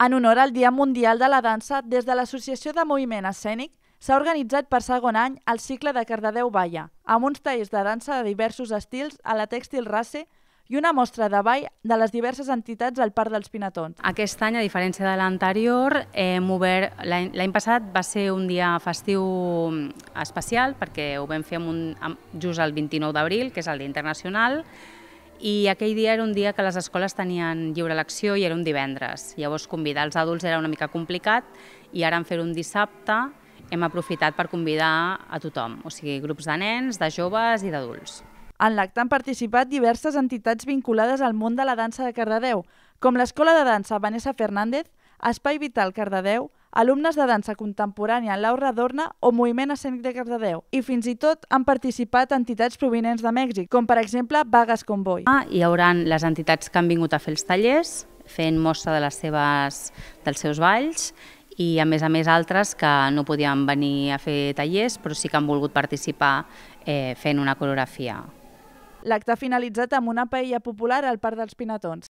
En honor al Dia Mundial de la Dansa, des de l'Associació de Moviment Escènic s'ha organitzat per segon any el cicle de Cardedeu Balla, amb uns tallers de dansa de diversos estils a la Tèxtil Race i una mostra de ball de les diverses entitats al Parc dels Pinatons. Aquest any, a diferència de l'anterior, L'any passat va ser un dia festiu especial perquè ho vam fer un, just el 29 d'abril, que és el Dia Internacional, i aquell dia era un dia que les escoles tenien lliure elecció i era un divendres. Llavors convidar els adults era una mica complicat i ara en fer un dissabte hem aprofitat per convidar a tothom, o sigui, grups de nens, de joves i d'adults. En l'acte han participat diverses entitats vinculades al món de la dansa de Cardedeu, com l'Escola de Dansa Vanessa Fernández, Espai Vital Cardedeu, alumnes de dansa contemporània en Laura Dorna o Moviment Escènic de Cardedeu. I fins i tot han participat entitats provinents de Mèxic, com per exemple Vagas Convoy. Ah, hi haurà les entitats que han vingut a fer els tallers, fent mostra de les seves, dels seus balls, i a més a més altres que no podien venir a fer tallers, però sí que han volgut participar eh, fent una coreografia. L'acte ha finalitzat amb una paella popular al Parc dels Pinatons.